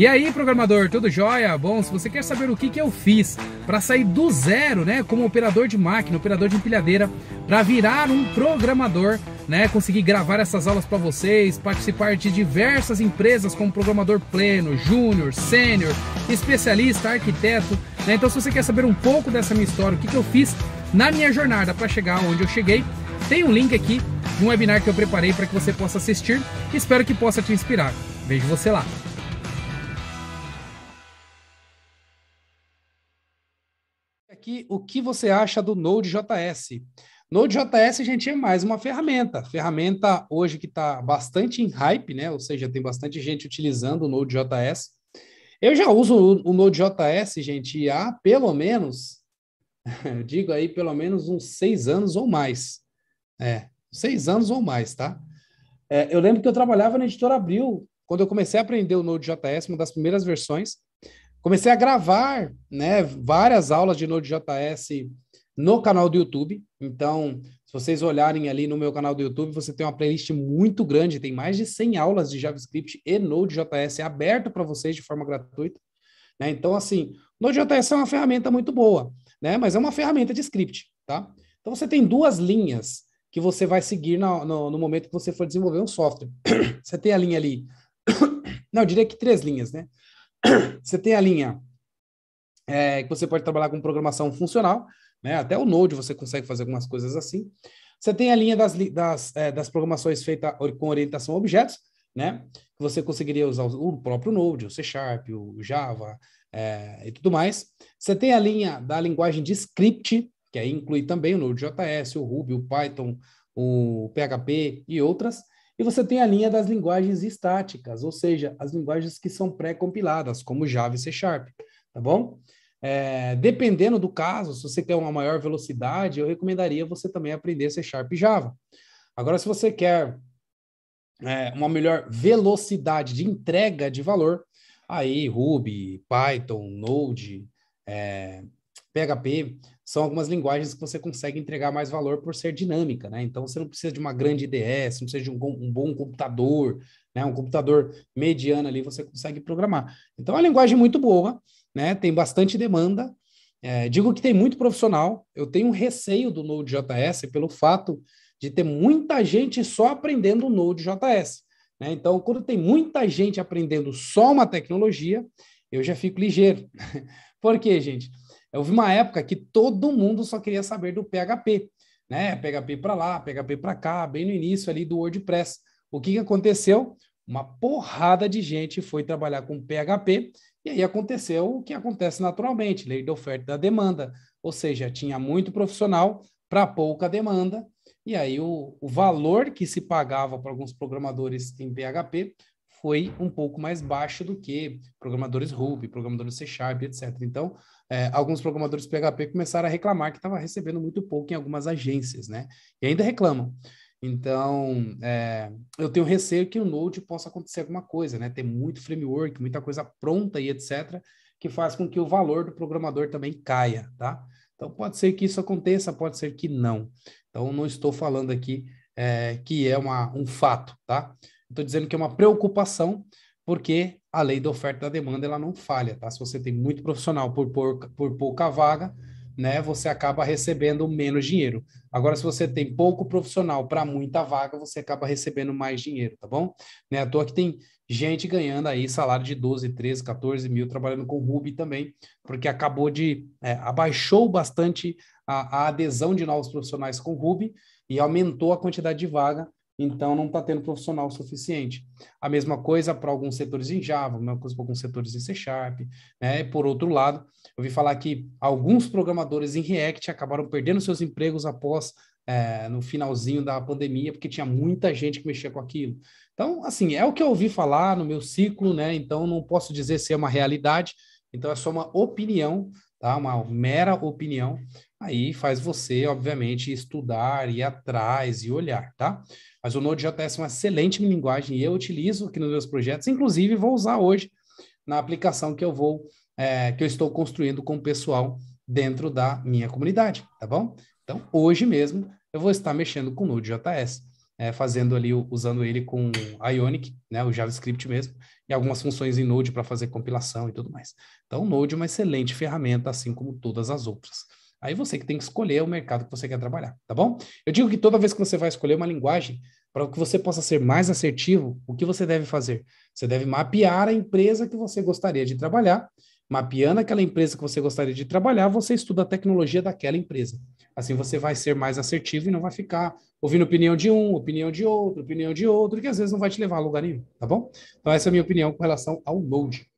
E aí, programador, tudo jóia? Bom, se você quer saber o que, que eu fiz para sair do zero, né, como operador de máquina, operador de empilhadeira, para virar um programador, né, conseguir gravar essas aulas para vocês, participar de diversas empresas como programador pleno, júnior, sênior, especialista, arquiteto, né? Então, se você quer saber um pouco dessa minha história, o que, que eu fiz na minha jornada para chegar onde eu cheguei, tem um link aqui de um webinar que eu preparei para que você possa assistir. Espero que possa te inspirar. Vejo você lá. aqui o que você acha do Node.js. Node.js, gente, é mais uma ferramenta. Ferramenta hoje que está bastante em hype, né? Ou seja, tem bastante gente utilizando o Node.js. Eu já uso o Node.js, gente, há pelo menos, eu digo aí, pelo menos uns seis anos ou mais. É, seis anos ou mais, tá? É, eu lembro que eu trabalhava na Editora Abril, quando eu comecei a aprender o Node.js, uma das primeiras versões, comecei a gravar né, várias aulas de Node.js no canal do YouTube. Então, se vocês olharem ali no meu canal do YouTube, você tem uma playlist muito grande, tem mais de 100 aulas de JavaScript e Node.js aberto para vocês de forma gratuita. Né? Então, assim, Node.js é uma ferramenta muito boa, né? mas é uma ferramenta de script, tá? Então, você tem duas linhas que você vai seguir no, no, no momento que você for desenvolver um software. você tem a linha ali... Não, eu diria que três linhas, né? Você tem a linha é, que você pode trabalhar com programação funcional, né? Até o Node você consegue fazer algumas coisas assim. Você tem a linha das, das, é, das programações feitas com orientação a objetos, né? Que você conseguiria usar o próprio Node, o C Sharp, o Java é, e tudo mais. Você tem a linha da linguagem de script, que aí inclui também o Node.js, o Ruby, o Python, o PHP e outras. E você tem a linha das linguagens estáticas, ou seja, as linguagens que são pré-compiladas, como Java e C Sharp, tá bom? É, dependendo do caso, se você quer uma maior velocidade, eu recomendaria você também aprender C Sharp e Java. Agora, se você quer é, uma melhor velocidade de entrega de valor, aí Ruby, Python, Node, é, PHP são algumas linguagens que você consegue entregar mais valor por ser dinâmica, né? Então você não precisa de uma grande IDS, não precisa de um, um bom computador, né? Um computador mediano ali você consegue programar. Então é uma linguagem muito boa, né? Tem bastante demanda. É, digo que tem muito profissional. Eu tenho um receio do Node.js pelo fato de ter muita gente só aprendendo o Node.js. Né? Então, quando tem muita gente aprendendo só uma tecnologia, eu já fico ligeiro. Por quê, gente? Houve uma época que todo mundo só queria saber do PHP, né? Uhum. PHP para lá, PHP para cá, bem no início ali do WordPress. O que, que aconteceu? Uma porrada de gente foi trabalhar com PHP e aí aconteceu o que acontece naturalmente, lei da oferta e da demanda. Ou seja, tinha muito profissional para pouca demanda, e aí o, o valor que se pagava para alguns programadores em PHP foi um pouco mais baixo do que programadores Ruby, programadores C Sharp, etc. Então, é, alguns programadores PHP começaram a reclamar que estava recebendo muito pouco em algumas agências, né? E ainda reclamam. Então, é, eu tenho receio que o Node possa acontecer alguma coisa, né? Ter muito framework, muita coisa pronta e etc., que faz com que o valor do programador também caia, tá? Então, pode ser que isso aconteça, pode ser que não. Então, não estou falando aqui é, que é uma, um fato, tá? Estou dizendo que é uma preocupação, porque a lei da oferta e da demanda ela não falha, tá? Se você tem muito profissional por, por, por pouca vaga, né, você acaba recebendo menos dinheiro. Agora, se você tem pouco profissional para muita vaga, você acaba recebendo mais dinheiro, tá bom? Né, à toa que tem gente ganhando aí salário de 12, 13, 14 mil trabalhando com Ruby também, porque acabou de. É, abaixou bastante a, a adesão de novos profissionais com Ruby e aumentou a quantidade de vaga então não está tendo profissional suficiente. A mesma coisa para alguns setores em Java, a mesma coisa para alguns setores em C Sharp. Né? Por outro lado, eu vi falar que alguns programadores em React acabaram perdendo seus empregos após é, no finalzinho da pandemia, porque tinha muita gente que mexia com aquilo. Então, assim, é o que eu ouvi falar no meu ciclo, né? Então, não posso dizer se é uma realidade, então é só uma opinião, tá? Uma mera opinião, aí faz você, obviamente, estudar, ir atrás e olhar, tá? Mas o Node.js é uma excelente linguagem e eu utilizo aqui nos meus projetos, inclusive vou usar hoje na aplicação que eu vou, é, que eu estou construindo com o pessoal dentro da minha comunidade, tá bom? Então, hoje mesmo, eu vou estar mexendo com o Node.js, é, fazendo ali, usando ele com Ionic, né, o JavaScript mesmo, e algumas funções em Node para fazer compilação e tudo mais. Então, o Node é uma excelente ferramenta, assim como todas as outras. Aí você que tem que escolher o mercado que você quer trabalhar, tá bom? Eu digo que toda vez que você vai escolher uma linguagem, para que você possa ser mais assertivo, o que você deve fazer? Você deve mapear a empresa que você gostaria de trabalhar. Mapeando aquela empresa que você gostaria de trabalhar, você estuda a tecnologia daquela empresa. Assim você vai ser mais assertivo e não vai ficar ouvindo opinião de um, opinião de outro, opinião de outro, que às vezes não vai te levar a lugar nenhum, tá bom? Então essa é a minha opinião com relação ao Node.